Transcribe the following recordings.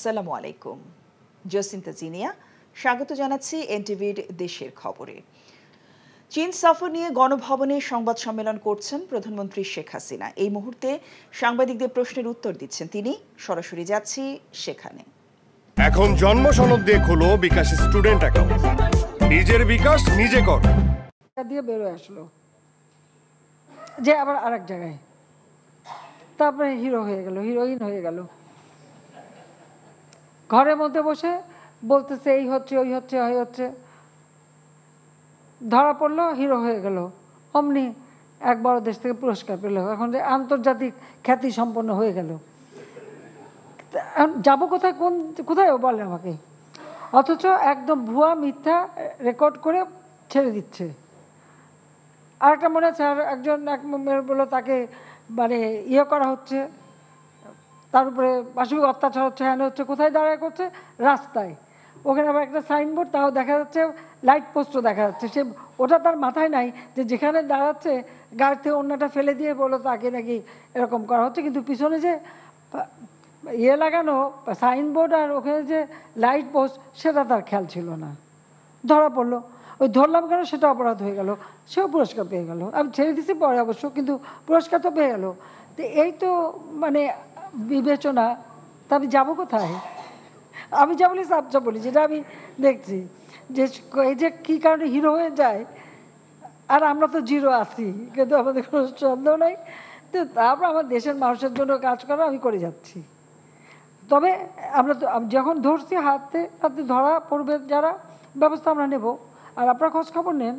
আসসালামু আলাইকুম জসিন্তা জিনিয়া স্বাগত জানাচ্ছি এনটিভির দেশের খবরে চীন সফর নিয়ে গণভবনে সংবাদ সম্মেলন করছেন প্রধানমন্ত্রী শেখ হাসিনা এই মুহূর্তে সাংবাদিকদের প্রশ্নের উত্তর দিচ্ছেন তিনি সরাসরি যাচ্ছি সেখানে এখন জন্ম সনদ দিয়ে খুলো বিকাশ স্টুডেন্ট অ্যাকাউন্ট নিজের বিকাশ নিজে কর দিয়ে বেরোয় আসলো যে আবার আরেক জায়গায় তারপরে হিরো হয়ে গেল হিরোইন হয়ে গেল ঘরের মধ্যে বসে বলতেছে এই হচ্ছে ওই হচ্ছে ওই হচ্ছে ধরা পড়লো হিরো হয়ে গেল অমনি এক বড় দেশ থেকে পুরস্কার পেল এখন যে আন্তর্জাতিক খ্যাতি সম্পন্ন হয়ে গেল যাবো কোথায় কোন কোথায় ও বলে আমাকে অথচ একদম ভুয়া মিথ্যা রেকর্ড করে ছেড়ে দিচ্ছে আরেকটা মনে আছে আর একজন এক বললো তাকে মানে ইয়ে করা হচ্ছে তার উপরে পাশবিক অত্যাচার হচ্ছে হ্যান হচ্ছে কোথায় দাঁড়ায় করছে রাস্তায় ওখানে আবার একটা সাইনবোর্ড তাও দেখা যাচ্ছে লাইট পোস্টও দেখা যাচ্ছে সে ওটা তার মাথায় নাই যে যেখানে দাঁড়াচ্ছে গাড়িতে অন্যটা ফেলে দিয়ে বলো তাকে নাকি এরকম করা হচ্ছে কিন্তু পিছনে যে ইয়ে লাগানো সাইনবোর্ড আর ওখানে যে লাইট পোস্ট সেটা তার খেয়াল ছিল না ধরা পড়লো ওই ধরলাম কেন সেটা অপরাধ হয়ে গেল সেও পুরস্কার পেয়ে গেল আমি ছেড়ে দিছি পরে অবশ্য কিন্তু পুরস্কার তো পেয়ে গেল তো এই তো মানে বিবেচনা তা আমি যাবো কোথায় আমি যা বলি যা বলি যেটা আমি দেখছি যে এই যে কী কারণে হিরো হয়ে যায় আর আমরা তো জিরো আছি কিন্তু আমাদের কোনো সন্দেহ নাই তো তারপর আমার দেশের মানুষের জন্য কাজ করা আমি করে যাচ্ছি তবে আমরা তো যখন ধরছি হাতে হাতে ধরা পড়বে যারা ব্যবস্থা আমরা নেব আর আপনারা খোঁজ খবর নেন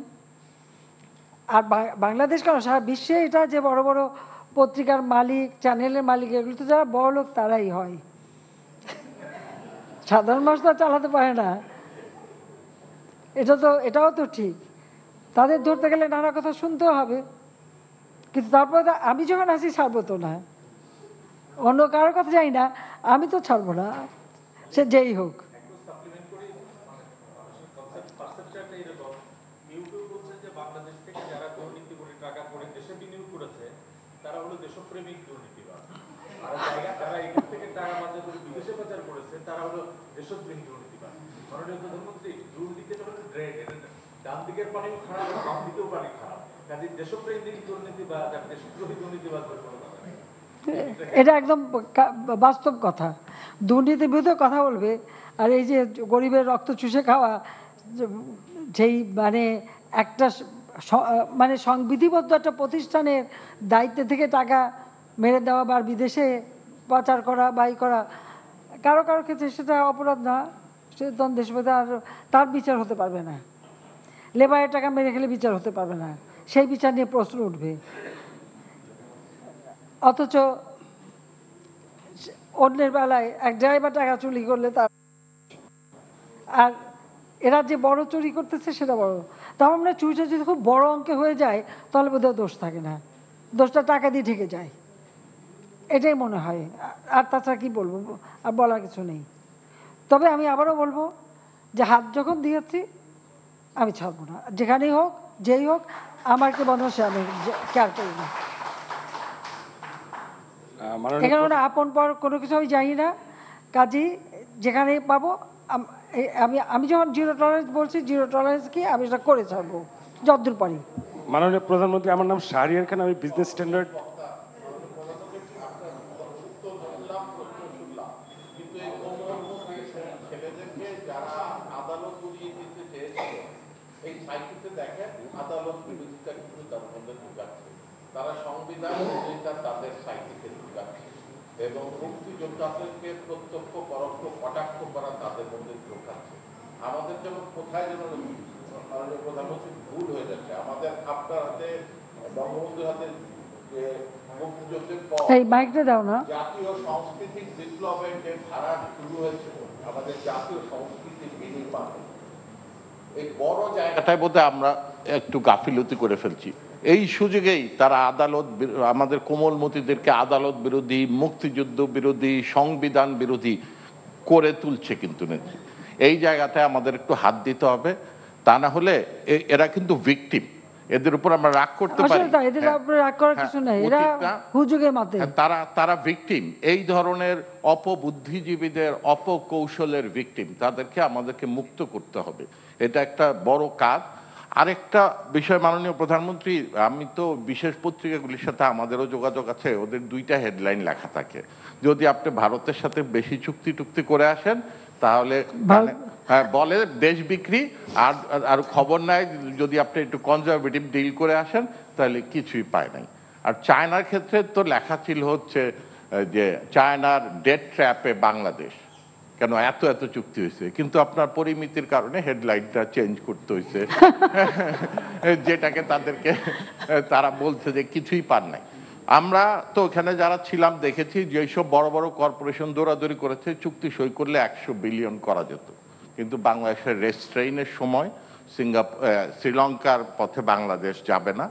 আর বাংলাদেশ কেন সারা বিশ্বে এটা যে বড় বড় পত্রিকার মালিক চ্যানেলের মালিক এগুলো তো যারা বড় লোক তারাই হয় সাধারণ মানুষ তো চালাতে পারে না এটা তো এটাও তো ঠিক তাদের ধরতে গেলে নানা কথা শুনতে হবে কিন্তু তারপরে আমি যখন আসি ছাড়বো তো না অন্য কারোর কথা যাই না আমি তো ছাড়বো না সে যেই হোক আমাদের বিদেশে করেছে তারা হলো দুর্নীতিবাদ মাননীয় প্রধানমন্ত্রী যখন ডান দিকের খারাপ বাম দিকেও পানি খারাপ কাজে দুর্নীতিবাদ আর দেশদ্রোহী দুর্নীতিবাদ এটা একদম বাস্তব কথা দুর্নীতির বিরুদ্ধে কথা বলবে আর এই যে গরিবের রক্ত চুষে খাওয়া যেই মানে একটা মানে সংবিধিবদ্ধ একটা প্রতিষ্ঠানের দায়িত্ব থেকে টাকা মেরে দেওয়া বা বিদেশে পাচার করা বাই করা কারো কারো ক্ষেত্রে সেটা অপরাধ না সে দ্বন্দ্বের সাথে আর তার বিচার হতে পারবে না লেবারের টাকা মেরে খেলে বিচার হতে পারবে না সেই বিচার নিয়ে প্রশ্ন উঠবে অথচ অন্যের বেলায় এক ড্রাইভার টাকা চুরি করলে তার আর এরা যে বড় চুরি করতেছে সেটা বড় তা আমরা মানে চুরিটা যদি খুব বড় অঙ্কে হয়ে যায় তাহলে বোধহয় দোষ থাকে না দোষটা টাকা দিয়ে ঢেকে যায় এটাই মনে হয় আর তাছাড়া কী বলবো আর বলার কিছু নেই তবে আমি আবারও বলবো যে হাত যখন দিয়েছি আমি ছাড়বো না যেখানেই হোক যেই হোক আমার কি বন্ধ সে আমি কেয়ার করি না এখানে মানে আপন পর কোনো কিছু আমি জানি না কাজই যেখানেই পাবো আমি আমি যখন জিরো টলারেন্স বলছি জিরো টলারেন্স কি আমি সেটা করে ছাড়বো যতদূর পারি মাননীয় প্রধানমন্ত্রী আমার নাম শাহরিয়ার খান আমি বিজনেস স্ট্যান্ডার্ড আদালত বিরোধিতা কিন্তু তার মধ্যে ঢুকাচ্ছে তারা সংবিধান বিরোধিতা তাদের ঢুকাচ্ছে এবং মুক্তিযোদ্ধাদেরকে প্রত্যক্ষ পরোক্ষ কটাক্ষ করা তাদের মধ্যে ঢোকাচ্ছে আমাদের কোথায় যেন মাননীয় প্রধানমন্ত্রী ভুল হয়ে যাচ্ছে আমাদের আপনার হাতে বঙ্গবন্ধুর হাতে সাংস্কৃতিক ধারা শুরু আমাদের জাতীয় সংস্কৃতির এই বড় বোধহয় আমরা একটু গাফিলতি করে ফেলছি এই সুযোগেই তারা আদালত আমাদের কোমলমতিদেরকে আদালত বিরোধী মুক্তিযুদ্ধ বিরোধী সংবিধান বিরোধী করে তুলছে কিন্তু এই জায়গাতে আমাদের একটু হাত দিতে হবে তা না হলে এরা কিন্তু ভিকটিম এদের উপর আমরা রাগ করতে পারি হ্যাঁ, হ্যাঁ, হ্যাঁ, তারা তারা ভিকটিম এই ধরনের অপবুদ্ধিজীবীদের অপকৌশলের ভিকটিম তাদেরকে আমাদেরকে মুক্ত করতে হবে এটা একটা বড় কাজ আরেকটা বিষয় মাননীয় প্রধানমন্ত্রী আমি তো বিশেষ পত্রিকাগুলির সাথে আমাদেরও যোগাযোগ আছে ওদের দুইটা হেডলাইন লেখা থাকে যদি আপনি ভারতের সাথে বেশি চুক্তি টুক্তি করে আসেন তাহলে মানে, হ্যাঁ, বলে দেশ বিক্রি আর আর খবর নাই যদি আপনি একটু কনজারভেটিভ ডিল করে আসেন তাহলে কিছুই পায় নাই আর চায়নার ক্ষেত্রে তো লেখা ছিল হচ্ছে যে চায়নার ডেট ট্র্যাপে বাংলাদেশ কেন এত এত চুক্তি হয়েছে কিন্তু আপনার পরিমিতির কারণে হেডলাইনটা চেঞ্জ করতে হয়েছে যেটাকে তাদেরকে তারা বলছে যে কিছুই পান নাই আমরা তো ওখানে যারা ছিলাম দেখেছি যেসব বড় বড় কর্পোরেশন দৌড়াদৌড়ি করেছে চুক্তি সই করলে একশো বিলিয়ন করা যেত কিন্তু বাংলাদেশের রেস্ট্রেইনের সময় সিঙ্গাপুর শ্রীলঙ্কার পথে বাংলাদেশ যাবে না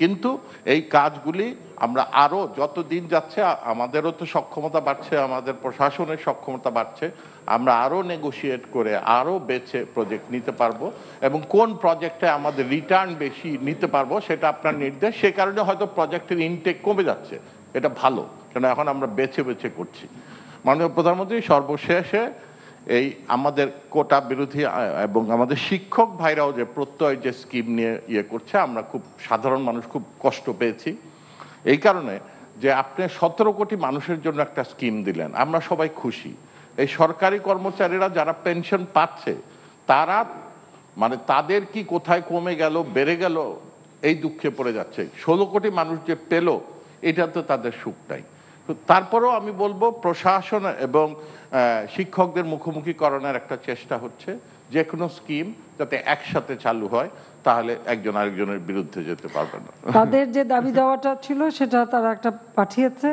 কিন্তু এই কাজগুলি আমরা আরও যত দিন যাচ্ছে আমাদেরও তো সক্ষমতা বাড়ছে আমাদের প্রশাসনের সক্ষমতা বাড়ছে আমরা আরও নেগোসিয়েট করে আরও বেছে প্রজেক্ট নিতে পারবো এবং কোন প্রজেক্টে আমাদের রিটার্ন বেশি নিতে পারবো সেটা আপনার নির্দেশ সে কারণে হয়তো প্রজেক্টের ইনটেক কমে যাচ্ছে এটা ভালো কেন এখন আমরা বেছে বেছে করছি মাননীয় প্রধানমন্ত্রী সর্বশেষে এই আমাদের কোটা বিরোধী এবং আমাদের শিক্ষক ভাইরাও যে প্রত্যয় যে স্কিম নিয়ে ইয়ে করছে আমরা খুব সাধারণ মানুষ খুব কষ্ট পেয়েছি এই কারণে যে আপনি সতেরো কোটি মানুষের জন্য একটা স্কিম দিলেন আমরা সবাই খুশি এই সরকারি কর্মচারীরা যারা পেনশন পাচ্ছে তারা মানে তাদের কি কোথায় কমে গেল বেড়ে গেল এই দুঃখে পড়ে যাচ্ছে ষোলো কোটি মানুষ যে পেল এটা তো তাদের সুখ নাই তারপরেও আমি বলবো প্রশাসন এবং শিক্ষকদের মুখোমুখি করানোর একটা চেষ্টা হচ্ছে যে কোনো স্কিম যাতে একসাথে চালু হয় তাহলে একজন আরেকজনের বিরুদ্ধে যেতে পারবে না তাদের যে দাবি দেওয়াটা ছিল সেটা তারা একটা পাঠিয়েছে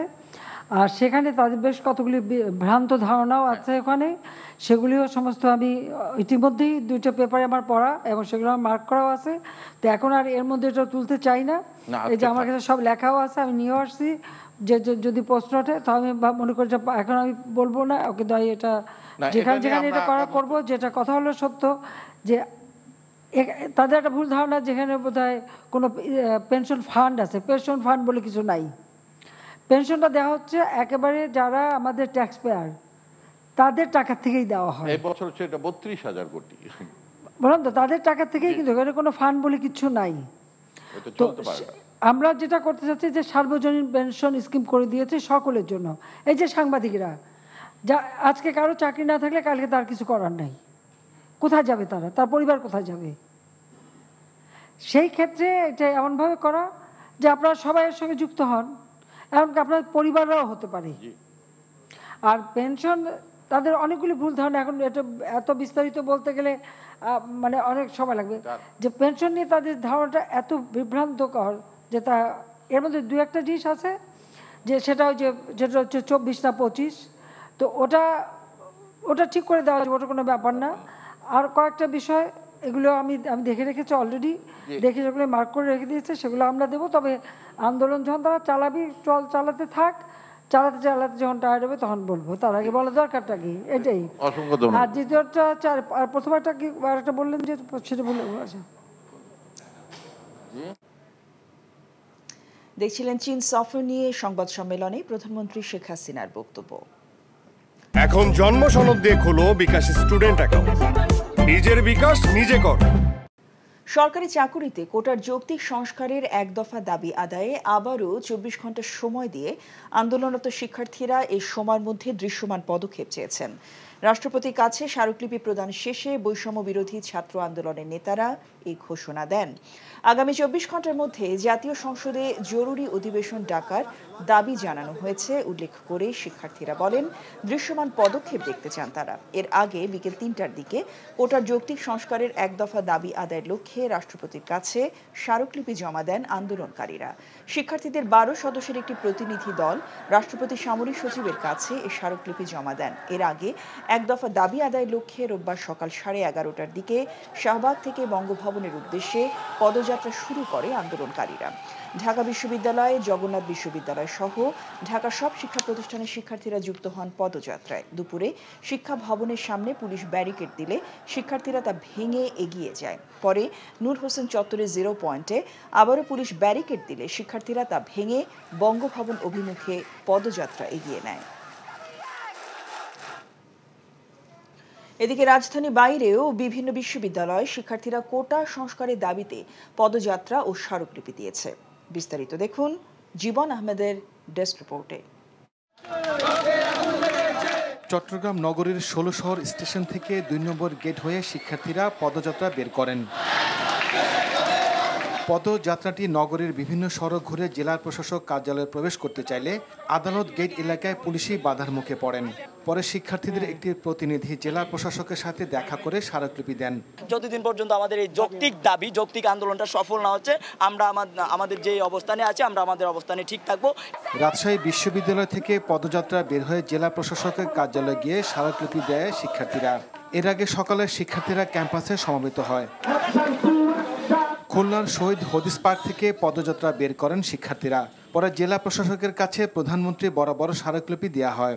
আর সেখানে তাদের বেশ কতগুলি ভ্রান্ত ধারণাও আছে ওখানে সেগুলিও সমস্ত আমি ইতিমধ্যেই দুইটা পেপারে আমার পড়া এবং সেগুলো আমার মার্ক করাও আছে তো এখন আর এর মধ্যে এটা তুলতে চাই না এই যে আচ্ছা, আমার আচ্ছা। কাছে সব লেখাও আছে আমি নিয়েও আসছি যে যদি প্রশ্ন ওঠে তাহলে আমি মনে করি যে এখন আমি বলবো না কিন্তু এটা যেখানে যেখানে এটা করা করব যেটা কথা হলো সত্য যে তাদের একটা ভুল ধারণা যেখানে বোধ হয় কোনো পেনশন ফান্ড আছে পেনশন ফান্ড বলে কিছু নাই পেনশনটা দেওয়া হচ্ছে একেবারে যারা আমাদের ট্যাক্স পেয়ার তাদের টাকা থেকেই দেওয়া হয় এই বছর হচ্ছে এটা বত্রিশ হাজার কোটি বলুন তো তাদের টাকা থেকেই কিন্তু এখানে কোনো ফান্ড বলে কিছু নাই তো আমরা যেটা করতে চাচ্ছি যে সার্বজনীন পেনশন স্কিম করে দিয়েছে সকলের জন্য এই যে সাংবাদিকরা যা আজকে কারো চাকরি না থাকলে কালকে তার কিছু করার নাই কোথায় যাবে তারা তার পরিবার কোথায় যাবে সেই ক্ষেত্রে এটা এমনভাবে করা যে আপনারা সবাইয়ের সঙ্গে যুক্ত হন এমনকি আপনার পরিবাররাও হতে পারে আর পেনশন তাদের অনেকগুলি ভুল ধারণা এখন এটা এত বিস্তারিত বলতে গেলে মানে অনেক সময় লাগবে যে পেনশন নিয়ে তাদের ধারণাটা এত বিভ্রান্তকর যে তা এর মধ্যে দু একটা জিনিস আছে যে সেটা ওই যেটা হচ্ছে চব্বিশ না পঁচিশ তো ওটা ওটা ঠিক করে দেওয়া যাবে ওটা কোনো ব্যাপার না আর কয়েকটা বিষয় এগুলো আমি আমি দেখে রেখেছি অলরেডি দেখে যেগুলো মার্ক করে রেখে দিয়েছে সেগুলো আমরা দেবো তবে আন্দোলন যখন তারা চালাবি চল চালাতে থাক চালাতে চালাতে যখন টায়ার হবে তখন বলবো তার আগে বলা দরকারটা কি এটাই আর দ্বিতীয়টা প্রথম একটা কি আর একটা বললেন যে সেটা বলে আচ্ছা দেখছিলেন চীন সফর নিয়ে সংবাদ সম্মেলনে প্রধানমন্ত্রী শেখ হাসিনার বক্তব্য এখন জন্ম সনদ দিয়ে খোলো বিকাশ স্টুডেন্ট অ্যাকাউন্ট নিজের বিকাশ নিজে কর সরকারি চাকুরিতে কোটার যৌক্তিক সংস্কারের এক দফা দাবি আদায়ে আবারও চব্বিশ ঘন্টা সময় দিয়ে আন্দোলনরত শিক্ষার্থীরা এই সময়ের মধ্যে দৃশ্যমান পদক্ষেপ চেয়েছেন রাষ্ট্রপতির কাছে স্মারকলিপি প্রদান শেষে বৈষম্য বিরোধী ছাত্র আন্দোলনের নেতারা এই ঘোষণা দেন আগামী চব্বিশ ঘন্টার মধ্যে জাতীয় সংসদে জরুরি অধিবেশন ডাকার দাবি জানানো হয়েছে উল্লেখ করে শিক্ষার্থীরা বলেন দৃশ্যমান পদক্ষেপ দেখতে চান তারা এর আগে বিকেল তিনটার দিকে কোটার যৌক্তিক সংস্কারের এক দফা দাবি আদায়ের লক্ষ্যে রেখে রাষ্ট্রপতির কাছে স্মারকলিপি জমা দেন আন্দোলনকারীরা শিক্ষার্থীদের বারো সদস্যের একটি প্রতিনিধি দল রাষ্ট্রপতি সামরিক সচিবের কাছে এ স্মারকলিপি জমা দেন এর আগে এক দফা দাবি আদায় লক্ষ্যে রোববার সকাল সাড়ে এগারোটার দিকে শাহবাগ থেকে বঙ্গভবনের উদ্দেশ্যে পদযাত্রা শুরু করে আন্দোলনকারীরা ঢাকা বিশ্ববিদ্যালয় জগন্নাথ বিশ্ববিদ্যালয় সহ ঢাকা সব শিক্ষা প্রতিষ্ঠানের শিক্ষার্থীরা যুক্ত হন পদযাত্রায় দুপুরে শিক্ষা ভবনের সামনে পুলিশ ব্যারিকেড দিলে শিক্ষার্থীরা তা ভেঙে এগিয়ে যায় পরে নূর হোসেন চত্বরের জিরো পয়েন্টে আবারও পুলিশ ব্যারিকেড দিলে শিক্ষা শিক্ষার্থীরা তা ভেঙে বঙ্গভবন অভিমুখে পদযাত্রা এগিয়ে নেয় এদিকে রাজধানী বাইরেও বিভিন্ন বিশ্ববিদ্যালয় শিক্ষার্থীরা কোটা সংস্কারের দাবিতে পদযাত্রা ও স্মারকলিপি দিয়েছে বিস্তারিত দেখুন জীবন আহমেদের ডেস্ক রিপোর্টে চট্টগ্রাম নগরীর ষোলো শহর স্টেশন থেকে দুই নম্বর গেট হয়ে শিক্ষার্থীরা পদযাত্রা বের করেন পদযাত্রাটি নগরের বিভিন্ন সড়ক ঘুরে জেলার প্রশাসক কার্যালয়ে প্রবেশ করতে চাইলে আদালত গেট এলাকায় পুলিশি বাধার মুখে পড়েন পরে শিক্ষার্থীদের একটি প্রতিনিধি জেলা প্রশাসকের সাথে দেখা করে স্মারকলিপি দেন যতদিন পর্যন্ত আমাদের এই যৌক্তিক দাবি যৌক্তিক আন্দোলনটা সফল না হচ্ছে আমরা আমাদের যে অবস্থানে আছে আমরা আমাদের অবস্থানে ঠিক থাকবো রাজশাহী বিশ্ববিদ্যালয় থেকে পদযাত্রা বের হয়ে জেলা প্রশাসকের কার্যালয়ে গিয়ে স্মারকলিপি দেয় শিক্ষার্থীরা এর আগে সকালে শিক্ষার্থীরা ক্যাম্পাসে সমবেত হয় খুলনার শহীদ হদিস পার্ক থেকে পদযাত্রা বের করেন শিক্ষার্থীরা পরে জেলা প্রশাসকের কাছে প্রধানমন্ত্রী বরাবর স্মারকলিপি দেওয়া হয়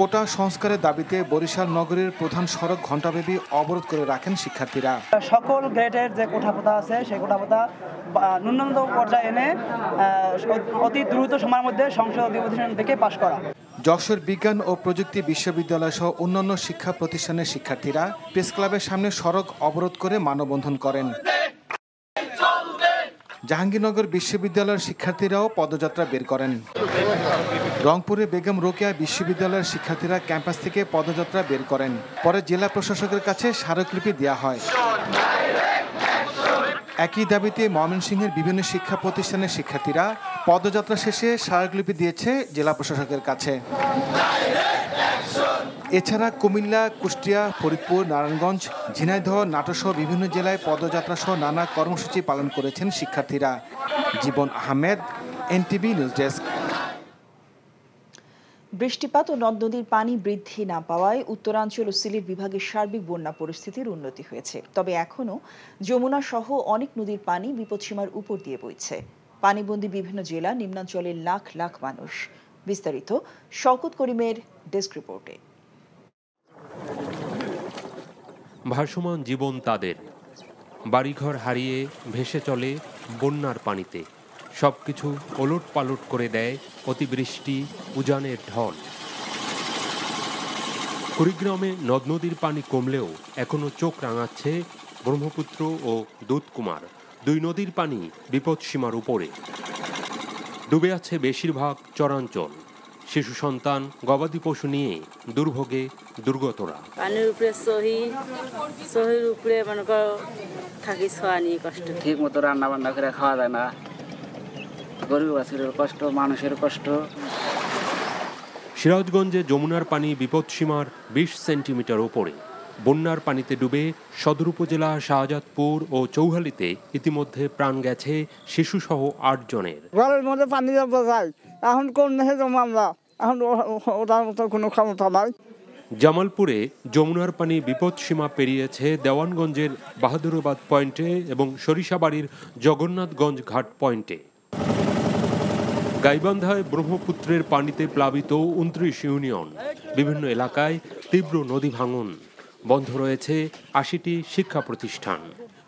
কোটা সংস্কারের দাবিতে বরিশাল নগরীর প্রধান সড়ক ঘণ্টাব্যাপী অবরোধ করে রাখেন শিক্ষার্থীরা সকল গ্রেডের যে কোঠা আছে সেই কোঠা ন্যূনতম পর্যায়ে এনে অতি দ্রুত সময়ের মধ্যে সংসদ অধিবেশন থেকে পাশ করা যশোর বিজ্ঞান ও প্রযুক্তি বিশ্ববিদ্যালয় সহ অন্যান্য শিক্ষা প্রতিষ্ঠানের শিক্ষার্থীরা প্রেস ক্লাবের সামনে সড়ক অবরোধ করে মানববন্ধন করেন জাহাঙ্গীরনগর বিশ্ববিদ্যালয়ের শিক্ষার্থীরাও পদযাত্রা বের করেন রংপুরে বেগম রোকেয়া বিশ্ববিদ্যালয়ের শিক্ষার্থীরা ক্যাম্পাস থেকে পদযাত্রা বের করেন পরে জেলা প্রশাসকের কাছে স্মারকলিপি দেওয়া হয় একই দাবিতে ময়মনসিংহের বিভিন্ন শিক্ষা প্রতিষ্ঠানের শিক্ষার্থীরা পদযাত্রা শেষে স্মারকলিপি দিয়েছে জেলা প্রশাসকের কাছে এছাড়া কুমিল্লা কুষ্টিয়া ফরিদপুর নারায়ণগঞ্জ ঝিনাইদহ নাটোসহ বিভিন্ন জেলায় পদযাত্রা সহ নানা কর্মসূচি পালন করেছেন শিক্ষার্থীরা Jibon Ahmed NTV news desk বৃষ্টিপাত ও নদ নদীর পানি বৃদ্ধি না পাওয়ায় উত্তরাঞ্চল ও সিলেট বিভাগের সার্বিক বন্যা পরিস্থিতির উন্নতি হয়েছে তবে এখনও যমুনা সহ অনেক নদীর পানি বিপদসীমার উপর দিয়ে বইছে পানিবন্দী বিভিন্ন জেলা নিম্নাঞ্চলের লাখ লাখ মানুষ বিস্তারিত শওকত করিমের ডেস্ক রিপোর্টে ভাসমান জীবন তাদের বাড়িঘর হারিয়ে ভেসে চলে বন্যার পানিতে সব কিছু ওলট পালট করে দেয় অতিবৃষ্টি উজানের ঢল কুড়িগ্রামে নদ নদীর পানি কমলেও এখনও চোখ রাঙাচ্ছে ব্রহ্মপুত্র ও দুধকুমার দুই নদীর পানি বিপদসীমার উপরে ডুবে আছে বেশিরভাগ চরাঞ্চল শিশু সন্তান গবাদি পশু নিয়ে দুর্ভোগে দুর্গতরা পানির উপরে সহি সহির উপরে মনে করো থাকি ছোয়া নিয়ে কষ্ট ঠিক মতো রান্না বান্না করে খাওয়া যায় না গরিব কষ্ট মানুষের কষ্ট সিরাজগঞ্জে যমুনার পানি বিপদসীমার বিশ সেন্টিমিটার ওপরে বন্যার পানিতে ডুবে সদর উপজেলা শাহজাদপুর ও চৌহালিতে ইতিমধ্যে প্রাণ গেছে শিশুসহ আটজনের ঘরের মধ্যে পানি যায় এখন কোন আমরা এখন ওটার মতো কোনো ক্ষমতা নাই জামালপুরে যমুনার পানি বিপদসীমা পেরিয়েছে দেওয়ানগঞ্জের বাহাদুরাবাদ পয়েন্টে এবং সরিষাবাড়ির জগন্নাথগঞ্জ ঘাট পয়েন্টে গাইবান্ধায় ব্রহ্মপুত্রের পানিতে প্লাবিত উনত্রিশ ইউনিয়ন বিভিন্ন এলাকায় তীব্র নদী ভাঙন বন্ধ রয়েছে আশিটি শিক্ষা প্রতিষ্ঠান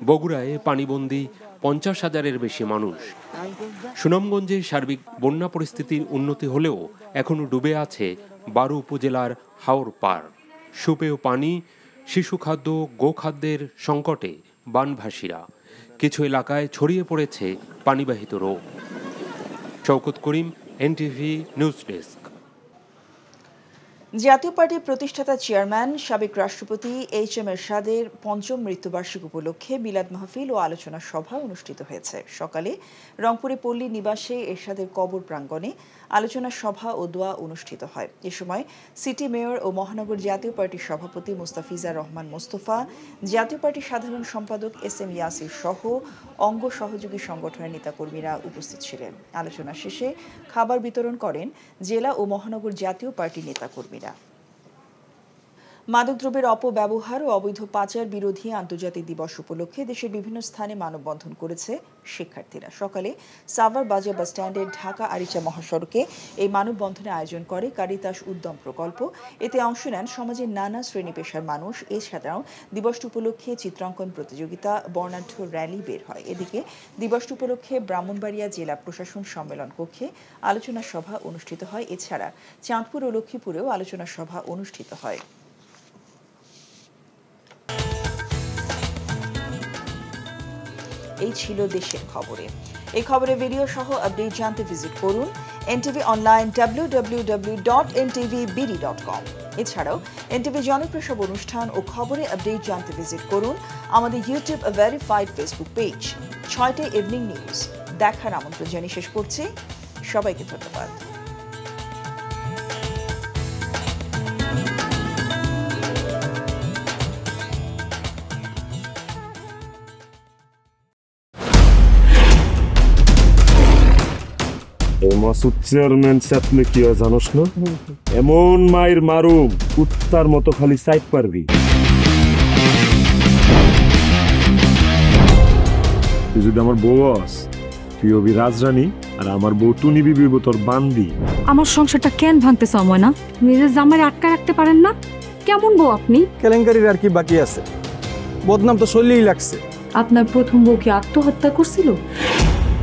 বগুড়ায় পানিবন্দী পঞ্চাশ হাজারের বেশি মানুষ সুনামগঞ্জে সার্বিক বন্যা পরিস্থিতির উন্নতি হলেও এখনও ডুবে আছে বারো উপজেলার হাওর পার সুপেয় পানি শিশু খাদ্য গোখাদ্যের সংকটে বানভাসীরা কিছু এলাকায় ছড়িয়ে পড়েছে পানিবাহিত রোগ Shawkat Karim NTV news desk জাতীয় পার্টির প্রতিষ্ঠাতা চেয়ারম্যান সাবেক রাষ্ট্রপতি এইচ এম এরশাদের পঞ্চম মৃত্যুবার্ষিক উপলক্ষে মিলাদ মাহফিল ও আলোচনা সভা অনুষ্ঠিত হয়েছে সকালে রংপুরে পল্লী নিবাসে এরশাদের কবর প্রাঙ্গণে আলোচনা সভা ও দোয়া অনুষ্ঠিত হয় এ সময় সিটি মেয়র ও মহানগর জাতীয় পার্টির সভাপতি মুস্তাফিজা রহমান মোস্তফা জাতীয় পার্টির সাধারণ সম্পাদক এস এম ইয়াসির সহ অঙ্গ সহযোগী সংগঠনের নেতাকর্মীরা উপস্থিত ছিলেন আলোচনা শেষে খাবার বিতরণ করেন জেলা ও মহানগর জাতীয় পার্টি নেতাকর্মী মাদকদ্রব্যের অপব্যবহার ও অবৈধ পাচার বিরোধী আন্তর্জাতিক দিবস উপলক্ষে দেশের বিভিন্ন স্থানে মানববন্ধন করেছে শিক্ষার্থীরা সকালে সাভার বাজার বাস স্ট্যান্ডের ঢাকা আরিচা মহাসড়কে এই মানববন্ধনে আয়োজন করে কারিতাস উদ্যম প্রকল্প এতে অংশ নেন সমাজের নানা শ্রেণী পেশার মানুষ এছাড়াও দিবসটি উপলক্ষে চিত্রাঙ্কন প্রতিযোগিতা বর্ণাঢ্য র্যালি বের হয় এদিকে দিবসটি উপলক্ষে ব্রাহ্মণবাড়িয়া জেলা প্রশাসন সম্মেলন কক্ষে আলোচনা সভা অনুষ্ঠিত হয় এছাড়া চাঁদপুর ও লক্ষ্মীপুরেও আলোচনা সভা অনুষ্ঠিত হয় এই ছিল দেশের খবরে এই খবরে ভিডিও সহ আপডেট জানতে ভিজিট করুন NTV online W W W dot NTV BD dot com এছাড়াও এনটিভি জনপ্রসব অনুষ্ঠান ও খবরে আপডেট জানতে ভিজিট করুন আমাদের ইউটিউব ভেরিফাইড ফেসবুক পেজ ছয়টে ইভিনিং নিউজ দেখার আমন্ত্রণ জানিয়ে শেষ করছি সবাইকে ধন্যবাদ অসুচ্চের মেনসাত এমন মায়ের মারুম কুত্তার মতো খালি সাইড পারবি তুই যদি আমার বউ হস তুই হবি রাজরানী আর আমার বউ টুনি বিবি তোর বান্দি আমার সংসারটা কেন ভাঙতে সময় না নিজের জামাই আটকা রাখতে পারেন না কেমন বউ আপনি কেলেঙ্কারির আর কি বাকি আছে বদনাম তো সলিই লাগছে আপনার প্রথম বউ কি আত্মহত্যা করছিল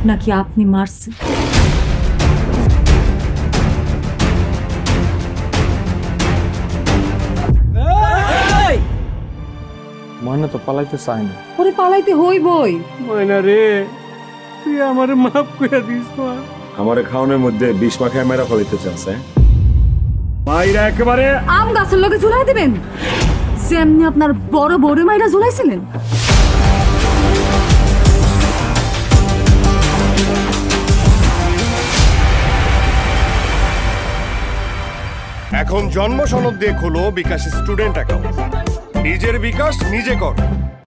নাকি আপনি মারছেন ময়না তো পালাইতে চায় না ওরে পালাইতে হইবই ময়না রে তুই আমারে মাফ করে দিস মা আমারে খাওনের মধ্যে বিষ মাখায় মেরা ফলিতে চাচ্ছে হ্যাঁ? মাইরা একেবারে আম গাছের লগে ঝুলাই দিবেন যেমনি আপনার বড় বড় মাইরা ঝুলাইছিলেন এখন জন্ম সনদ দিয়ে খোলো বিকাশ স্টুডেন্ট অ্যাকাউন্ট নিজের বিকাশ নিজে কর